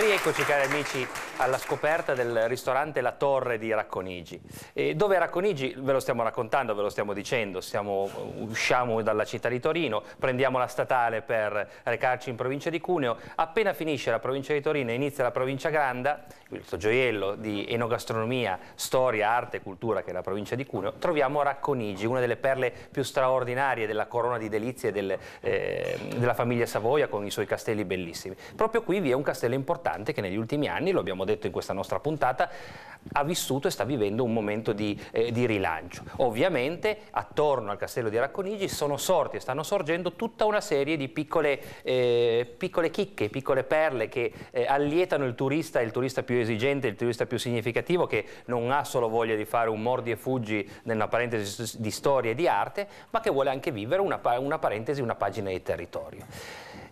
Rieccoci cari amici alla scoperta del ristorante La Torre di Racconigi, e dove Racconigi, ve lo stiamo raccontando, ve lo stiamo dicendo, stiamo, uh, usciamo dalla città di Torino, prendiamo la statale per recarci in provincia di Cuneo, appena finisce la provincia di Torino e inizia la provincia Granda, questo gioiello di enogastronomia, storia, arte e cultura che è la provincia di Cuneo, troviamo Racconigi, una delle perle più straordinarie della corona di delizie del, eh, della famiglia Savoia con i suoi castelli bellissimi. Proprio qui vi è un castello importante importante che negli ultimi anni, lo abbiamo detto in questa nostra puntata, ha vissuto e sta vivendo un momento di, eh, di rilancio. Ovviamente attorno al castello di Racconigi sono sorti e stanno sorgendo tutta una serie di piccole, eh, piccole chicche, piccole perle che eh, allietano il turista, il turista più esigente, il turista più significativo che non ha solo voglia di fare un mordi e fuggi nella parentesi di storia e di arte, ma che vuole anche vivere una, una parentesi, una pagina di territorio.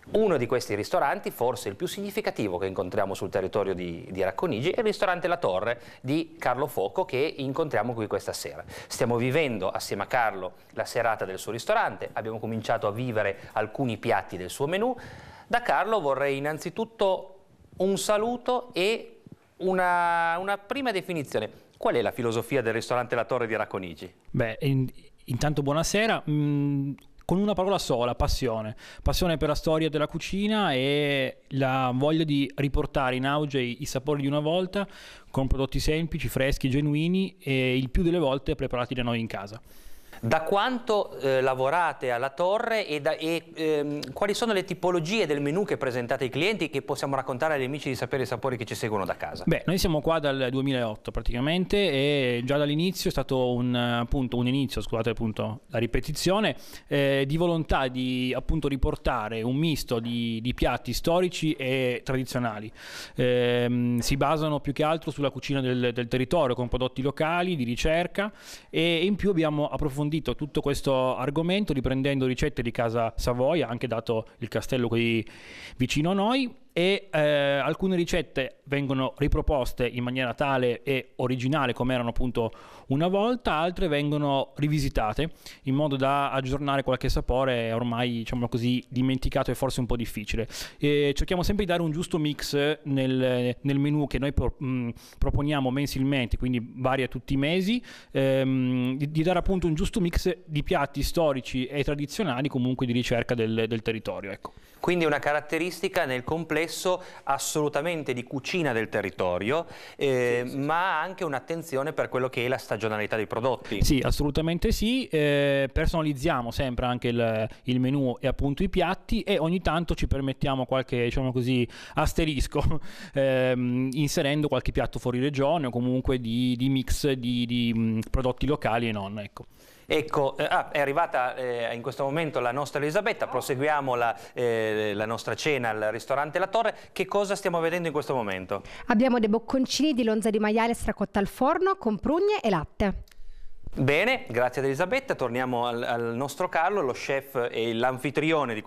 Uno di questi ristoranti, forse il più significativo che incontriamo sul territorio di, di Racconigi, è il ristorante La Torre di Carlo Foco che incontriamo qui questa sera. Stiamo vivendo assieme a Carlo la serata del suo ristorante, abbiamo cominciato a vivere alcuni piatti del suo menù. Da Carlo vorrei innanzitutto un saluto e una, una prima definizione. Qual è la filosofia del ristorante La Torre di Racconigi? Beh, in, intanto buonasera. Mm con una parola sola, passione. Passione per la storia della cucina e la voglia di riportare in auge i, i sapori di una volta con prodotti semplici, freschi, genuini e il più delle volte preparati da noi in casa. Da quanto eh, lavorate alla torre e, da, e ehm, quali sono le tipologie del menù che presentate ai clienti che possiamo raccontare agli amici di Sapere i Sapori che ci seguono da casa? Beh, noi siamo qua dal 2008 praticamente e già dall'inizio è stato un, appunto, un inizio, scusate appunto la ripetizione, eh, di volontà di appunto riportare un misto di, di piatti storici e tradizionali. Eh, si basano più che altro sulla cucina del, del territorio con prodotti locali, di ricerca e in più abbiamo approfondito approfondito tutto questo argomento riprendendo ricette di casa Savoia, anche dato il castello qui vicino a noi e eh, alcune ricette vengono riproposte in maniera tale e originale come erano appunto una volta, altre vengono rivisitate in modo da aggiornare qualche sapore ormai diciamo così dimenticato e forse un po' difficile. E cerchiamo sempre di dare un giusto mix nel, nel menu che noi pro, mh, mm, proponiamo mensilmente, quindi varia tutti i mesi, ehm, di, di, dare appunto un giusto mix di piatti storici e tradizionali comunque di ricerca del, del territorio. Ecco. Quindi una caratteristica nel complesso spesso assolutamente di cucina del territorio, eh, sì, sì. ma anche un'attenzione per quello che è la stagionalità dei prodotti. Sì, assolutamente sì, eh, personalizziamo sempre anche il, il menù e appunto i piatti e ogni tanto ci permettiamo qualche, diciamo così, asterisco, ehm, inserendo qualche piatto fuori regione o comunque di, di mix di, di prodotti locali e non, ecco. Ecco, eh, ah, è arrivata eh, in questo momento la nostra Elisabetta, proseguiamo la, eh, la, nostra cena al ristorante La Torre. Che cosa stiamo vedendo in questo momento? Abbiamo dei bocconcini di lonza di maiale stracotta al forno con prugne e latte. Bene, grazie ad Elisabetta, torniamo al, al nostro Carlo, lo chef e l'anfitrione di,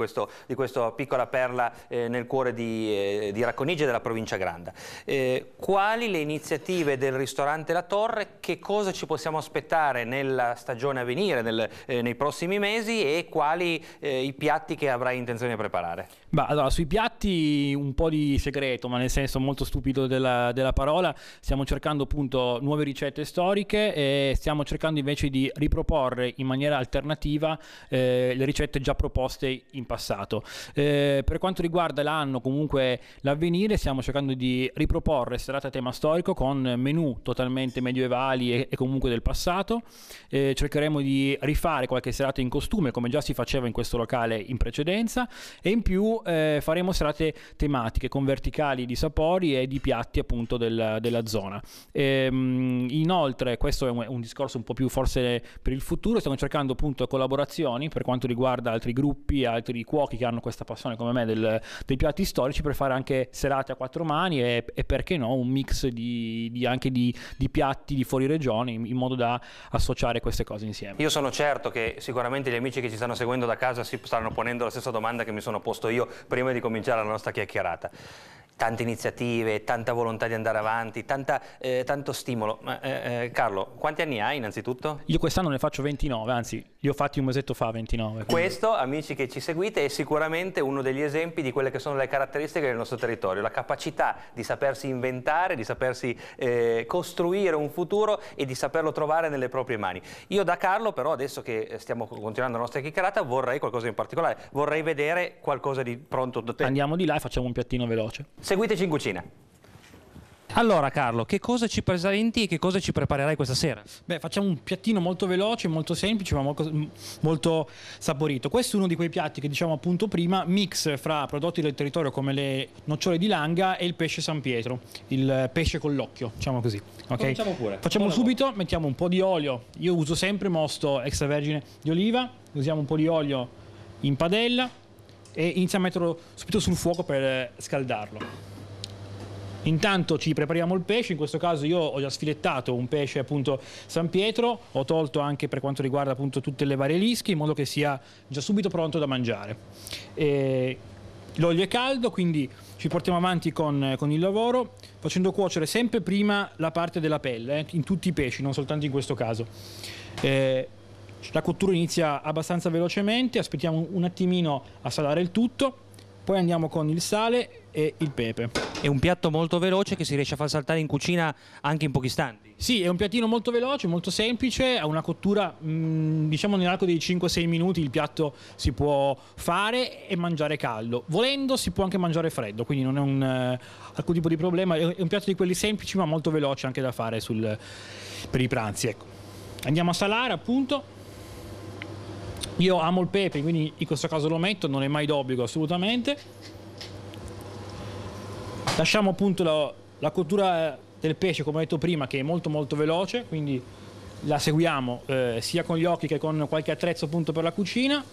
di, questa piccola perla eh, nel cuore di, eh, di Racconigi e della provincia Granda. Eh, quali le iniziative del ristorante La Torre, che cosa ci possiamo aspettare nella stagione a venire, nel, eh, nei prossimi mesi e quali eh, i piatti che avrai intenzione di preparare? Bah, allora, sui piatti un po' di segreto, ma nel senso molto stupido della, della parola, stiamo cercando appunto nuove ricette storiche e stiamo cercando cercando invece di riproporre in maniera alternativa eh, le ricette già proposte in passato. Eh, per quanto riguarda l'anno, comunque l'avvenire, stiamo cercando di riproporre serate a tema storico con menu totalmente medievali e, e comunque del passato. Eh, cercheremo di rifare qualche serata in costume, come già si faceva in questo locale in precedenza, e in più eh, faremo serate tematiche con verticali di sapori e di piatti appunto del, della zona. Ehm, inoltre, questo è un, un discorso un po' più più forse per il futuro, stiamo cercando appunto collaborazioni per quanto riguarda altri gruppi, altri cuochi che hanno questa passione come me del, dei piatti storici per fare anche serate a quattro mani e, e perché no un mix di, di anche di, di, piatti di fuori regione in, in modo da associare queste cose insieme. Io sono certo che sicuramente gli amici che ci stanno seguendo da casa si stanno ponendo la stessa domanda che mi sono posto io prima di cominciare la nostra chiacchierata tante iniziative, tanta volontà di andare avanti, tanta, eh, tanto stimolo. Ma, eh, eh Carlo, quanti anni hai innanzitutto? Io quest'anno ne faccio 29, anzi li ho fatti un mesetto fa 29. Quindi. Questo, amici che ci seguite, è sicuramente uno degli esempi di quelle che sono le caratteristiche del nostro territorio, la capacità di sapersi inventare, di sapersi eh, costruire un futuro e di saperlo trovare nelle proprie mani. Io da Carlo però, adesso che stiamo continuando la nostra chiacchierata, vorrei qualcosa in particolare, vorrei vedere qualcosa di pronto Andiamo di là e facciamo un piattino veloce. Seguiteci in cucina. Allora Carlo, che cosa ci presenti e che cosa ci preparerai questa sera? Beh, facciamo un piattino molto veloce, molto semplice, ma molto, molto saporito. Questo è uno di quei piatti che diciamo appunto prima, mix fra prodotti del territorio come le nocciole di Langa e il pesce San Pietro, il pesce con l'occhio, diciamo così. Okay? Facciamo pure. Facciamo Buon subito, lavoro. mettiamo un po' di olio. Io uso sempre mosto extravergine di oliva, usiamo un po' di olio in padella e iniziamo a metterlo subito sul fuoco per scaldarlo. Intanto ci prepariamo il pesce, in questo caso io ho già sfilettato un pesce appunto San Pietro, ho tolto anche per quanto riguarda appunto tutte le varie lischi in modo che sia già subito pronto da mangiare. L'olio è caldo quindi ci portiamo avanti con, con, il lavoro facendo cuocere sempre prima la parte della pelle, eh, in tutti i pesci, non soltanto in questo caso. Eh, la cottura inizia abbastanza velocemente, aspettiamo un attimino a salare il tutto poi andiamo con il sale e il pepe. È un piatto molto veloce che si riesce a far saltare in cucina anche in pochi istanti. Sì, è un piattino molto veloce, molto semplice, ha una cottura, mh, mm, diciamo nell'arco dei 5-6 minuti il piatto si può fare e mangiare caldo. Volendo si può anche mangiare freddo, quindi non è un, eh, alcun tipo di problema, è un piatto di quelli semplici ma molto veloce anche da fare sul, per i pranzi. Ecco. Andiamo a salare appunto. Io amo il pepe, quindi in questo caso lo metto, non è mai d'obbligo assolutamente. Lasciamo appunto la, la cottura eh, del pesce, come ho detto prima, che è molto molto veloce, quindi la seguiamo eh, sia con gli occhi che con qualche attrezzo appunto per la cucina.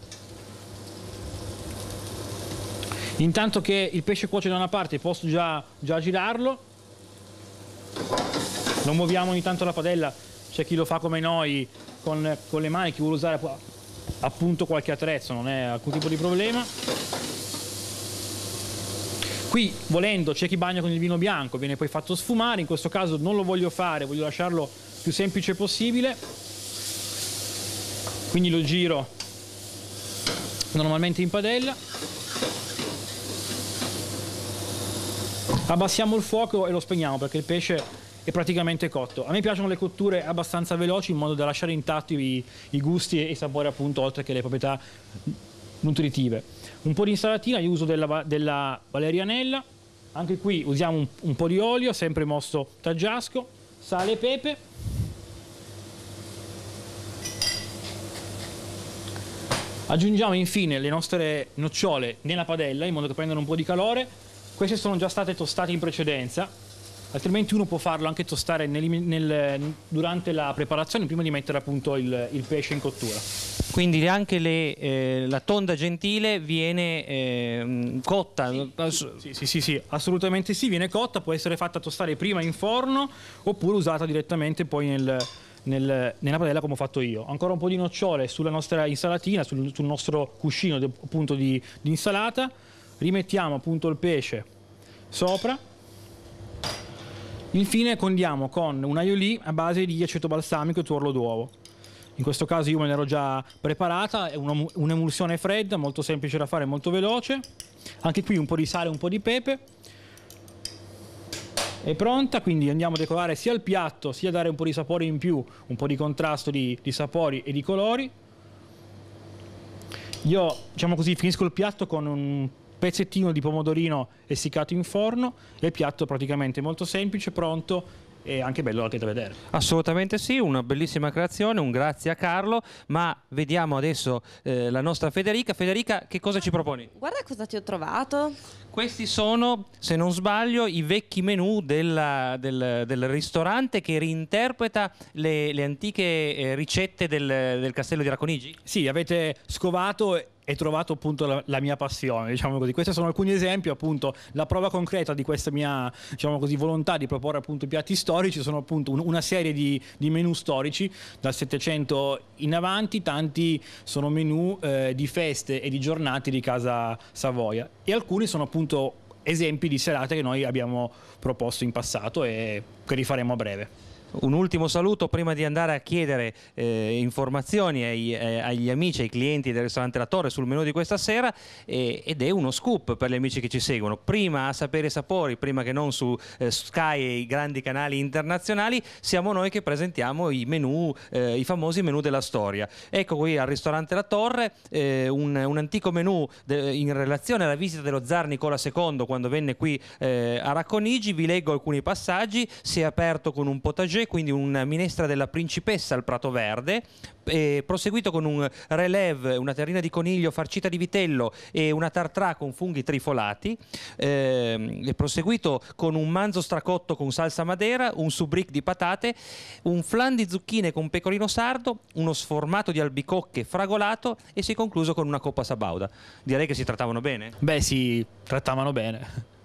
Intanto che il pesce cuoce da una parte posso già, già girarlo. Non muoviamo ogni tanto la padella, c'è chi lo fa come noi con, con le mani, chi vuole usare appunto qualche attrezzo, non è alcun tipo di problema. Qui volendo c'è chi bagna con il vino bianco, viene poi fatto sfumare, in questo caso non lo voglio fare, voglio lasciarlo più semplice possibile. Quindi lo giro normalmente in padella. Abbassiamo il fuoco e lo spegniamo perché il pesce è praticamente cotto. A me piacciono le cotture abbastanza veloci in modo da lasciare intatti i, i gusti e i sapori appunto oltre che le proprietà nutritive. Un po' di insalatina, io uso della, della valerianella, anche qui usiamo un, un po' di olio, sempre mosso taggiasco, sale e pepe. Aggiungiamo infine le nostre nocciole nella padella in modo che prendano un po' di calore. Queste sono già state tostate in precedenza, altrimenti uno può farlo anche tostare nel, nel, durante la preparazione prima di mettere appunto il, il pesce in cottura. Quindi anche le, eh, la tonda gentile viene eh, cotta? Sì, sì, sì, sì, assolutamente sì, viene cotta, può essere fatta tostare prima in forno oppure usata direttamente poi nel, nel, nella padella come ho fatto io. Ancora un po' di nocciole sulla nostra insalatina, sul, sul nostro cuscino appunto di, di insalata, rimettiamo appunto il pesce sopra Infine condiamo con un aioli a base di aceto balsamico e tuorlo d'uovo. In questo caso io me l'ero già preparata, è un'emulsione fredda, molto semplice da fare, molto veloce. Anche qui un po' di sale, e un po' di pepe. È pronta, quindi andiamo a decorare sia il piatto, sia a dare un po' di sapore in più, un po' di contrasto di, di sapori e di colori. Io, diciamo così, finisco il piatto con un pezzettino di pomodorino essiccato in forno e il piatto praticamente molto semplice, pronto e anche bello anche da vedere. Assolutamente sì, una bellissima creazione, un grazie a Carlo, ma vediamo adesso eh, la nostra Federica. Federica, che cosa ci proponi? Guarda cosa ti ho trovato. Questi sono, se non sbaglio, i vecchi menù della, del, del, ristorante che reinterpreta le, le antiche eh, ricette del, del castello di Raconigi? Sì, avete scovato e trovato appunto la, la, mia passione, diciamo così. Questi sono alcuni esempi, appunto, la prova concreta di questa mia, diciamo così, volontà di proporre appunto piatti storici sono appunto un, una serie di, di menu storici dal 700 in avanti, tanti sono menu eh, di feste e di giornate di casa Savoia e alcuni sono appunto esempi di serate che noi abbiamo proposto in passato e che rifaremo a breve. Un ultimo saluto prima di andare a chiedere eh, informazioni ai, eh, agli amici, ai clienti del ristorante La Torre sul menù di questa sera eh, ed è uno scoop per gli amici che ci seguono. Prima a Sapere Sapori, prima che non su eh, Sky e i grandi canali internazionali, siamo noi che presentiamo i menù, eh, i famosi menù della storia. Ecco qui al ristorante La Torre eh, un, un, antico menù de, in relazione alla visita dello zar Nicola II quando venne qui a Racconigi. Vi leggo alcuni passaggi. Si è aperto con un potaggio Vosge, quindi una minestra della principessa al Prato Verde, proseguito con un relève, una terrina di coniglio farcita di vitello e una tartrà con funghi trifolati, eh, proseguito con un manzo stracotto con salsa madera, un subric di patate, un flan di zucchine con pecorino sardo, uno sformato di albicocche fragolato e si è concluso con una coppa sabauda. Direi che si trattavano bene. Beh sì, trattavano bene.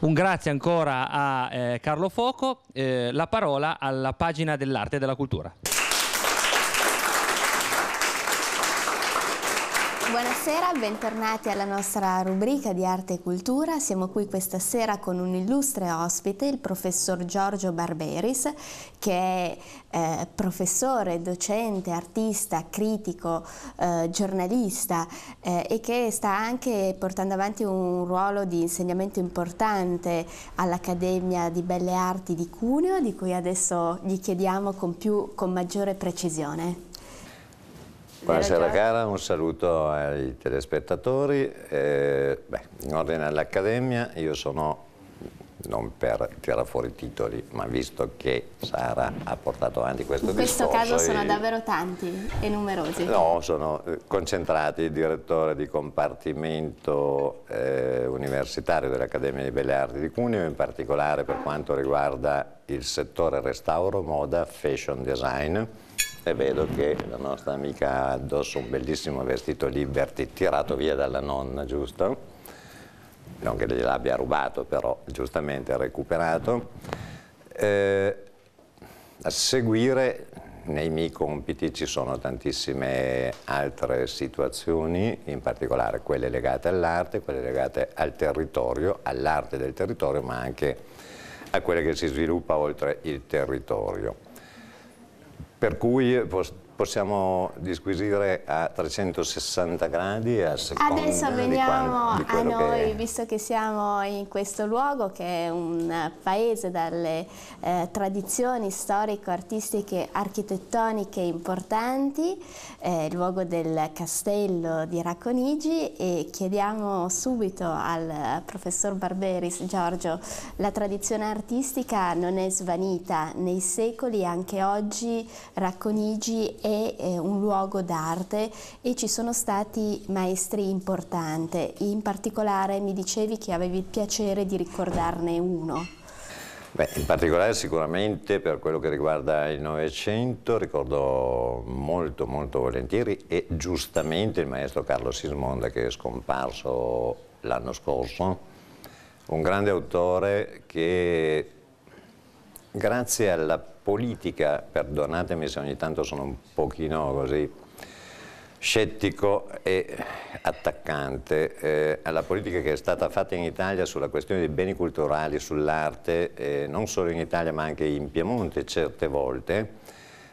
Un grazie ancora a eh, Carlo Foco, eh, la parola alla pagina dell'arte e della cultura. Buonasera, bentornati alla nostra rubrica di arte e cultura. Siamo qui questa sera con un illustre ospite, il professor Giorgio Barberis, che è eh, professore, docente, artista, critico, eh, giornalista eh, e che sta anche portando avanti un ruolo di insegnamento importante all'Accademia di Belle Arti di Cuneo, di cui adesso gli chiediamo con, più, con maggiore precisione. Buonasera cara, un saluto ai telespettatori. Eh, beh, in ordine all'Accademia io sono, non per tirare fuori i titoli, ma visto che Sara ha portato avanti questo discorso... In questo caso sono e... davvero tanti e numerosi. No, sono eh, concentrati, direttore di compartimento eh, universitario dell'Accademia di Belle Arti di Cuneo, in particolare per quanto riguarda il settore restauro, moda, fashion design e vedo che la nostra amica ha addosso un bellissimo vestito Liberty tirato via dalla nonna, giusto? Non che gliel'abbia rubato, però giustamente recuperato. Eh, a seguire nei miei compiti ci sono tantissime altre situazioni, in particolare quelle legate all'arte, quelle legate al territorio, all'arte del territorio, ma anche a quelle che si sviluppa oltre il territorio. percuje, possiamo disquisire a 360 gradi e a seconda Adesso veniamo di quando, di a noi, che visto che siamo in questo luogo che è un paese dalle eh, tradizioni storico-artistiche architettoniche importanti, eh, il luogo del castello di Racconigi e chiediamo subito al professor Barberis, Giorgio, la tradizione artistica non è svanita, nei secoli anche oggi Racconigi è è un luogo d'arte e ci sono stati maestri importanti, in particolare mi dicevi che avevi il piacere di ricordarne uno. Beh, in particolare sicuramente per quello che riguarda il Novecento ricordo molto molto volentieri e giustamente il maestro Carlo Sismonda che è scomparso l'anno scorso, un grande autore che grazie alla politica, perdonatemi se ogni tanto sono un pochino così scettico e attaccante eh, alla politica che è stata fatta in Italia sulla questione dei beni culturali, sull'arte, eh, non solo in Italia ma anche in Piemonte certe volte,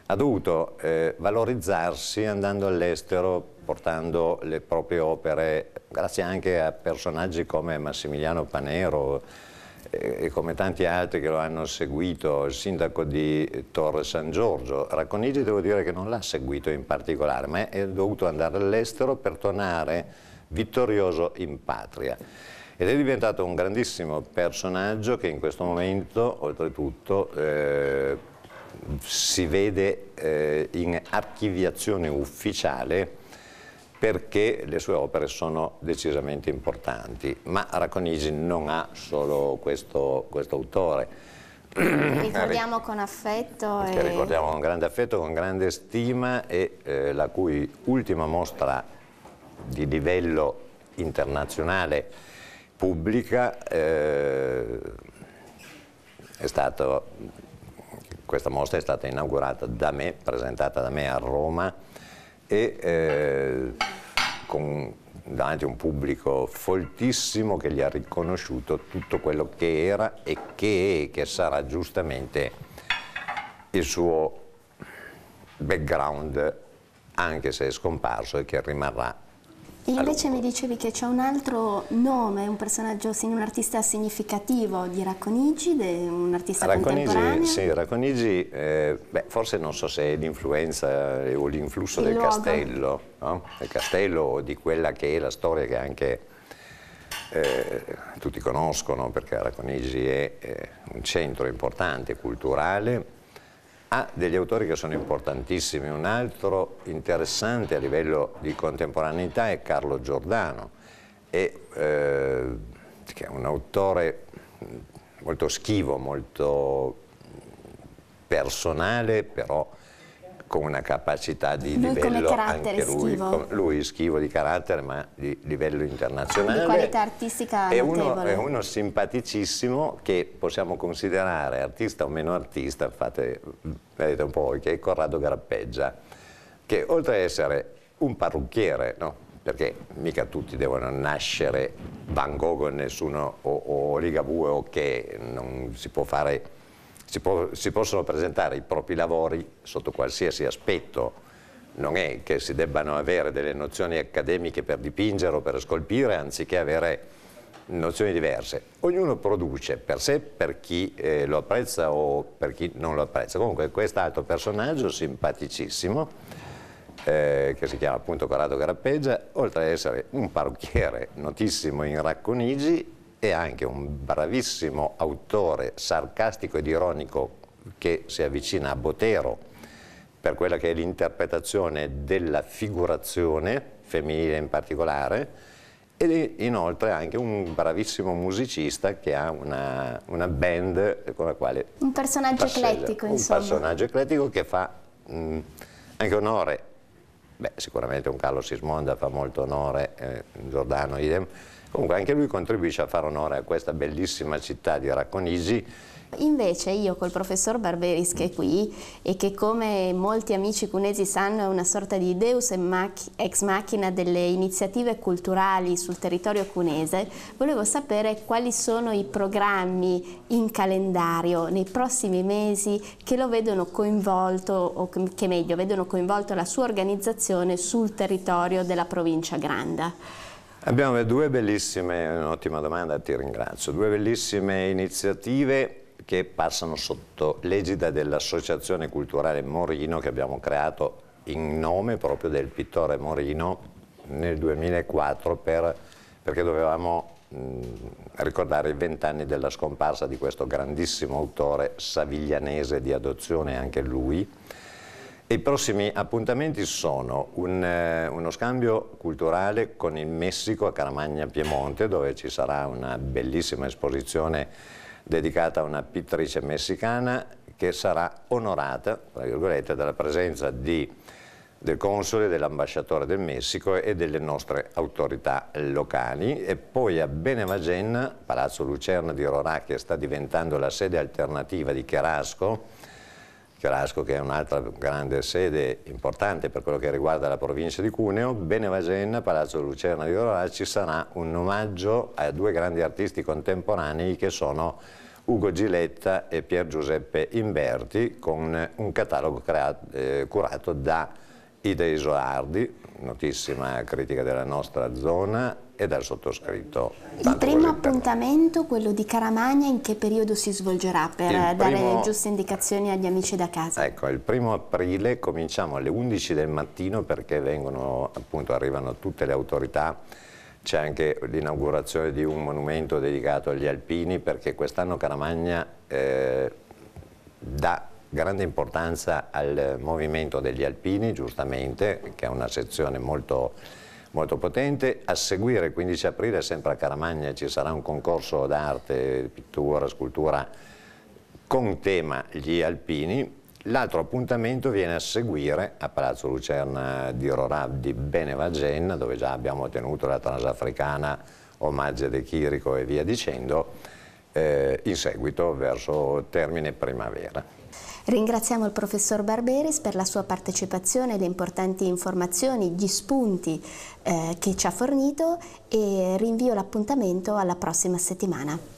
ha dovuto eh, valorizzarsi andando all'estero, portando le proprie opere, grazie anche a personaggi come Massimiliano Panero, eh, come tanti altri che lo hanno seguito, il sindaco di Torre San Giorgio. Racconigi devo dire che non l'ha seguito in particolare, ma è dovuto andare all'estero per tornare vittorioso in patria. Ed è diventato un grandissimo personaggio che in questo momento, oltretutto, eh, si vede eh, in archiviazione ufficiale perché le sue opere sono decisamente importanti. Ma Racconigi non ha solo questo, questo autore. Ricordiamo con affetto. Che ricordiamo con grande affetto, con grande stima e eh, la cui ultima mostra di livello internazionale pubblica eh, è stata, questa mostra è stata inaugurata da me, presentata da me a Roma e eh, con, davanti a un pubblico foltissimo che gli ha riconosciuto tutto quello che era e che, che sarà giustamente il suo background anche se è scomparso e che rimarrà Invece mi dicevi che c'è un altro nome, un personaggio, un artista significativo di Racconigi, un artista Racconigi, contemporaneo. Sì, Racconigi, eh, beh, forse non so se è l'influenza o l'influsso del luogo. castello, no? del castello o di quella che è la storia che anche eh, tutti conoscono, perché Racconigi è eh, un centro importante, culturale, ha degli autori che sono importantissimi. Un altro interessante a livello di contemporaneità è Carlo Giordano, e, eh, che è un autore molto schivo, molto personale, però con una capacità di lui livello anche lui, schivo. lui schivo di carattere ma di livello internazionale. Di qualità artistica è uno, è uno, simpaticissimo che possiamo considerare artista o meno artista, fate, vedete un po' voi, che è Corrado Grappeggia, che oltre ad essere un parrucchiere, no? perché mica tutti devono nascere Van Gogh nessuno, o, o Ligabue o che non si può fare si, può, si possono presentare i propri lavori sotto qualsiasi aspetto, non è che si debbano avere delle nozioni accademiche per dipingere o per scolpire anziché avere nozioni diverse. Ognuno produce per sé, per chi eh, lo apprezza o per chi non lo apprezza. Comunque quest'altro personaggio simpaticissimo, eh, che si chiama appunto Corrado Carappeggia, oltre ad essere un parrucchiere notissimo in Racconigi, è anche un bravissimo autore sarcastico ed ironico che si avvicina a Botero per quella che è l'interpretazione della figurazione, femminile in particolare, e inoltre anche un bravissimo musicista che ha una, una band con la quale... Un personaggio passeggia. eclettico, un insomma. Un personaggio eclettico che fa mh, mm, anche onore, beh, sicuramente un Carlo Sismonda fa molto onore, eh, Giordano idem, Comunque anche lui contribuisce a fare onore a questa bellissima città di Araconisi. Invece io col professor Barberis che è qui e che come molti amici cunesi sanno è una sorta di deus ex machina delle iniziative culturali sul territorio cunese, volevo sapere quali sono i programmi in calendario nei prossimi mesi che lo vedono coinvolto o che meglio vedono coinvolto la sua organizzazione sul territorio della provincia Granda. Abbiamo due bellissime, un'ottima domanda, ti ringrazio, due bellissime iniziative che passano sotto l'egida dell'Associazione Culturale Morino che abbiamo creato in nome proprio del pittore Morino nel 2004 per, perché dovevamo mh, mm, ricordare i vent'anni della scomparsa di questo grandissimo autore saviglianese di adozione anche lui i prossimi appuntamenti sono un, eh, uno scambio culturale con il Messico a Caramagna Piemonte dove ci sarà una bellissima esposizione dedicata a una pittrice messicana che sarà onorata dalla presenza di, del console, dell'ambasciatore del Messico e delle nostre autorità locali e poi a Benevagenna, Palazzo Lucerna di Rorà che sta diventando la sede alternativa di Cherasco Chiorasco che è un'altra grande sede importante per quello che riguarda la provincia di Cuneo, Benevasenna, Palazzo Lucerna di Dorolà, ci sarà un omaggio a due grandi artisti contemporanei che sono Ugo Giletta e Pier Giuseppe Imberti con un catalogo creato, eh, curato da Ida Isoardi, notissima critica della nostra zona, e dal sottoscritto. Il primo appuntamento, quello di Caramagna, in che periodo si svolgerà per primo, le giuste indicazioni agli amici da casa? Ecco, il primo aprile cominciamo alle 11 del mattino perché vengono, appunto, arrivano tutte le autorità c'è anche l'inaugurazione di un monumento dedicato agli alpini perché quest'anno Caramagna eh, dà grande importanza al movimento degli alpini, giustamente, che è una sezione molto molto potente. A seguire, 15 aprile, sempre a Caramagna, ci sarà un concorso d'arte, pittura, scultura con tema gli alpini. L'altro appuntamento viene a seguire a Palazzo Lucerna di Rorab di Benevagenna, dove già abbiamo tenuto la Transafricana, Omaggio De Chirico e via dicendo, eh, in seguito verso termine primavera. Ringraziamo il professor Barberis per la sua partecipazione, le importanti informazioni, gli spunti eh, che ci ha fornito e rinvio l'appuntamento alla prossima settimana.